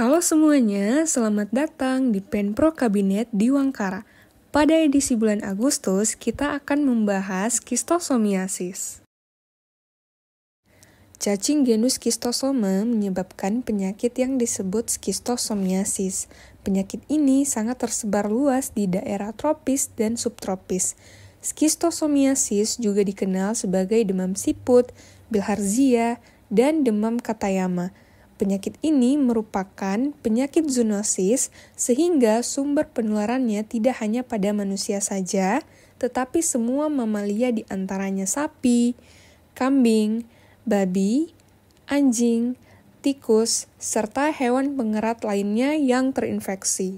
Halo semuanya, selamat datang di Penpro Kabinet di Wangkara. Pada edisi bulan Agustus, kita akan membahas kistosomiasis. Cacing genus kistosoma menyebabkan penyakit yang disebut skistosomiasis. Penyakit ini sangat tersebar luas di daerah tropis dan subtropis. Skistosomiasis juga dikenal sebagai demam siput, bilharzia, dan demam katayama. Penyakit ini merupakan penyakit zoonosis sehingga sumber penularannya tidak hanya pada manusia saja, tetapi semua mamalia di antaranya sapi, kambing, babi, anjing, tikus, serta hewan pengerat lainnya yang terinfeksi.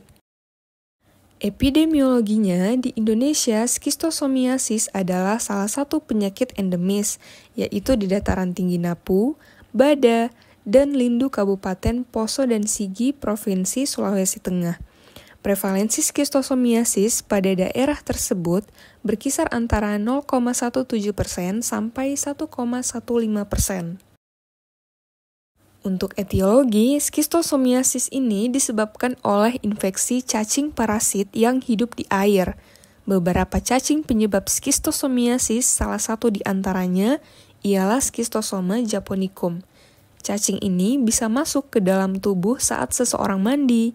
Epidemiologinya, di Indonesia, skistosomiasis adalah salah satu penyakit endemis, yaitu di dataran tinggi Napu, Bada, dan Lindu Kabupaten Poso dan Sigi, Provinsi Sulawesi Tengah. Prevalensi skistosomiasis pada daerah tersebut berkisar antara 0,17 sampai 1,15 Untuk etiologi, skistosomiasis ini disebabkan oleh infeksi cacing parasit yang hidup di air. Beberapa cacing penyebab skistosomiasis, salah satu di antaranya ialah skistosoma japonicum. Cacing ini bisa masuk ke dalam tubuh saat seseorang mandi,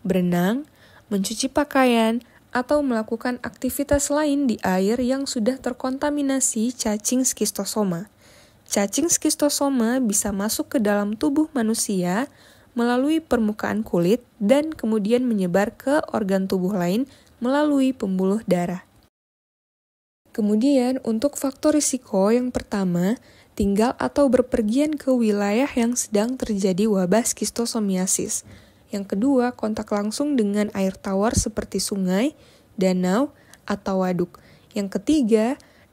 berenang, mencuci pakaian, atau melakukan aktivitas lain di air yang sudah terkontaminasi cacing skistosoma. Cacing skistosoma bisa masuk ke dalam tubuh manusia melalui permukaan kulit dan kemudian menyebar ke organ tubuh lain melalui pembuluh darah. Kemudian, untuk faktor risiko yang pertama, tinggal atau berpergian ke wilayah yang sedang terjadi wabah skistosomiasis. Yang kedua, kontak langsung dengan air tawar seperti sungai, danau, atau waduk. Yang ketiga,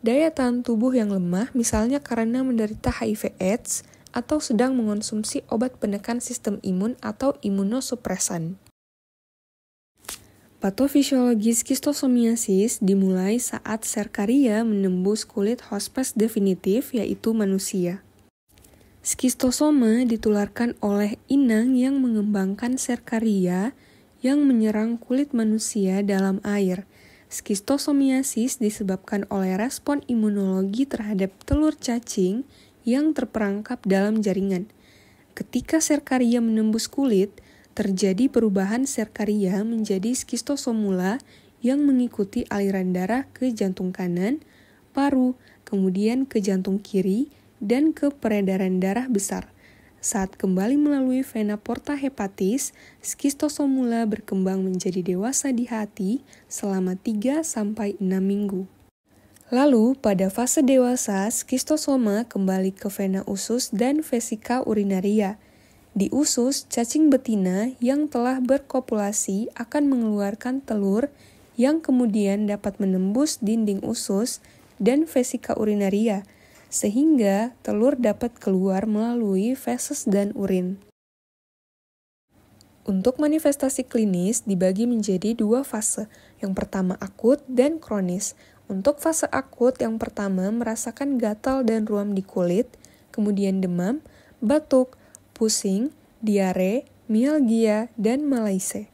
daya tahan tubuh yang lemah misalnya karena menderita HIV AIDS atau sedang mengonsumsi obat penekan sistem imun atau imunosupresan. Patofisiologis kistosomiasis dimulai saat serkaria menembus kulit hospes definitif yaitu manusia. Skistosoma ditularkan oleh inang yang mengembangkan serkaria yang menyerang kulit manusia dalam air. Skistosomiasis disebabkan oleh respon imunologi terhadap telur cacing yang terperangkap dalam jaringan. Ketika serkaria menembus kulit, terjadi perubahan serkaria menjadi skistosomula yang mengikuti aliran darah ke jantung kanan, paru, kemudian ke jantung kiri, dan ke peredaran darah besar. Saat kembali melalui vena porta hepatis, skistosomula berkembang menjadi dewasa di hati selama 3-6 minggu. Lalu, pada fase dewasa, skistosoma kembali ke vena usus dan vesika urinaria – di usus, cacing betina yang telah berkopulasi akan mengeluarkan telur yang kemudian dapat menembus dinding usus dan vesika urinaria, sehingga telur dapat keluar melalui feses dan urin. Untuk manifestasi klinis dibagi menjadi dua fase, yang pertama akut dan kronis. Untuk fase akut yang pertama merasakan gatal dan ruam di kulit, kemudian demam, batuk, pusing, diare, mialgia, dan malaise.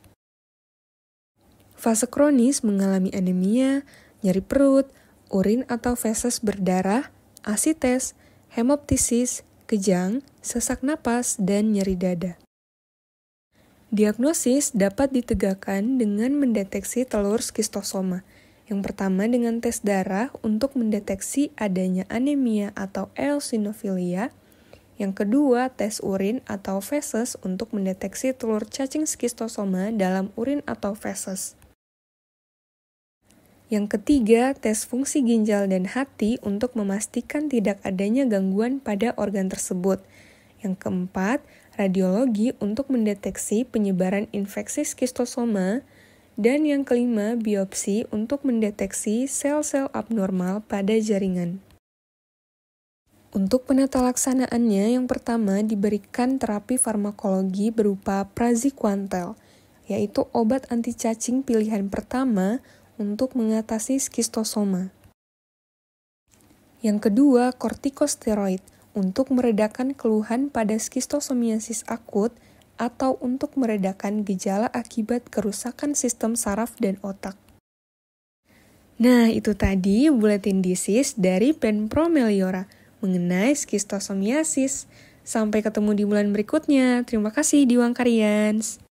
Fase kronis mengalami anemia, nyeri perut, urin atau feses berdarah, asites, hemoptisis, kejang, sesak napas, dan nyeri dada. Diagnosis dapat ditegakkan dengan mendeteksi telur skistosoma. Yang pertama dengan tes darah untuk mendeteksi adanya anemia atau eosinofilia yang kedua, tes urin atau feses untuk mendeteksi telur cacing skistosoma dalam urin atau feses. Yang ketiga, tes fungsi ginjal dan hati untuk memastikan tidak adanya gangguan pada organ tersebut. Yang keempat, radiologi untuk mendeteksi penyebaran infeksi skistosoma. Dan yang kelima, biopsi untuk mendeteksi sel-sel abnormal pada jaringan. Untuk penata laksanaannya, yang pertama diberikan terapi farmakologi berupa praziquantel, yaitu obat anti cacing pilihan pertama untuk mengatasi skistosoma. Yang kedua, kortikosteroid untuk meredakan keluhan pada skistosomiasis akut atau untuk meredakan gejala akibat kerusakan sistem saraf dan otak. Nah, itu tadi buletin disease dari Penpromeliora. Meliora mengenai skistosomiasis. Sampai ketemu di bulan berikutnya. Terima kasih di Wangkarians.